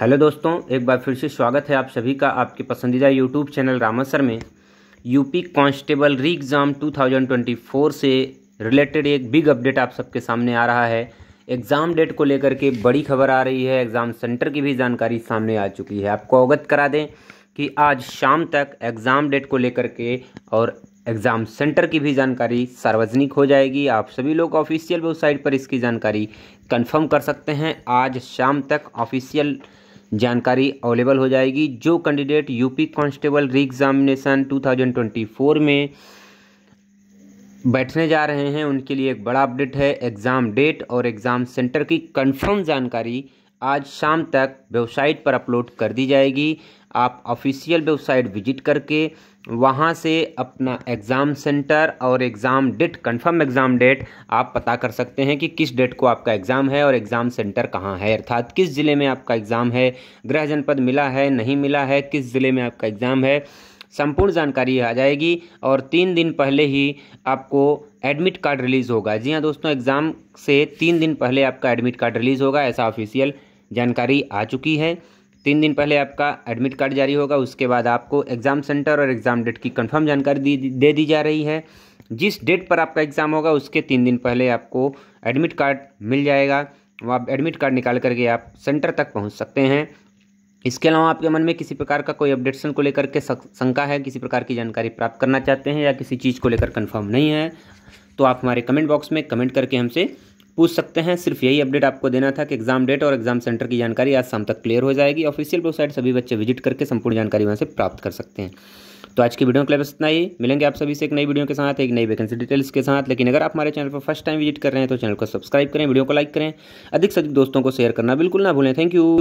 hello दोस्तों एक बार फिर से स्वागत है आप सभी का आपके पसंदीदा यूट्यूब चैनल रामासर में यूपी कांस्टेबल री एग्ज़ाम 2024 से रिलेटेड एक बिग अपडेट आप सबके सामने आ रहा है एग्ज़ाम डेट को लेकर के बड़ी खबर आ रही है एग्ज़ाम सेंटर की भी जानकारी सामने आ चुकी है आपको अवगत करा दें कि आज शाम तक एग्ज़ाम डेट को लेकर के और एग्ज़ाम सेंटर की भी जानकारी सार्वजनिक हो जाएगी आप सभी लोग ऑफिशियल वेबसाइट पर इसकी जानकारी कंफर्म कर सकते हैं आज शाम तक ऑफिशियल जानकारी अवेलेबल हो जाएगी जो candidate UP constable re examination two में बैठने जा रहे हैं उनके लिए एक बड़ा अपडेट है एग्ज़ाम डेट और एग्ज़ाम सेंटर की कंफर्म जानकारी आज शाम तक वेबसाइट पर अपलोड कर दी जाएगी आप ऑफिशियल वेबसाइट विजिट करके वहाँ से अपना एग्ज़ाम सेंटर और exam date confirm exam date आप पता कर सकते हैं कि किस डेट को आपका एग्ज़ाम है और एग्ज़ाम सेंटर कहाँ है अर्थात किस ज़िले में आपका एग्ज़ाम है गृह जनपद मिला है नहीं मिला है किस ज़िले में आपका एग्ज़ाम है संपूर्ण जानकारी आ जाएगी और तीन दिन पहले ही आपको एडमिट कार्ड रिलीज़ होगा जी हाँ दोस्तों एग्ज़ाम से तीन दिन पहले आपका एडमिट कार्ड रिलीज़ होगा ऐसा ऑफिशियल जानकारी आ चुकी है तीन दिन पहले आपका एडमिट कार्ड जारी होगा उसके बाद आपको एग्ज़ाम सेंटर और एग्ज़ाम डेट की कंफर्म जानकारी दी दे दी जा रही है जिस डेट पर आपका एग्ज़ाम होगा उसके तीन दिन पहले आपको एडमिट कार्ड मिल जाएगा वो आप एडमिट कार्ड निकाल करके आप सेंटर तक पहुंच सकते हैं इसके अलावा आपके मन में किसी प्रकार का कोई अपडेटेशन को लेकर के शंका है किसी प्रकार की जानकारी प्राप्त करना चाहते हैं या किसी चीज़ को लेकर कन्फर्म नहीं है तो आप हमारे कमेंट बॉक्स में कमेंट करके हमसे पूछ सकते हैं सिर्फ यही अपडेट आपको देना था कि एग्जाम डेट और एग्जाम सेंटर की जानकारी आज शाम तक क्लियर हो जाएगी ऑफिशियल वेबसाइट सभी बच्चे विजिट करके संपूर्ण जानकारी वहाँ से प्राप्त कर सकते हैं तो आज की वीडियो के लिए बस इतना ही मिलेंगे आप सभी से एक नई वीडियो के साथ एक नई वैकेंसी डिटेल्स के साथ लेकिन अगर आप हमारे चैनल पर फर्स्ट टाइम विजिट कर रहे हैं तो चैनल को सब्सक्राइब करें वीडियो को लाइक करें अधिक से अधिक दोस्तों को शेयर करना बिल्कुल ना भूलें थैंक यू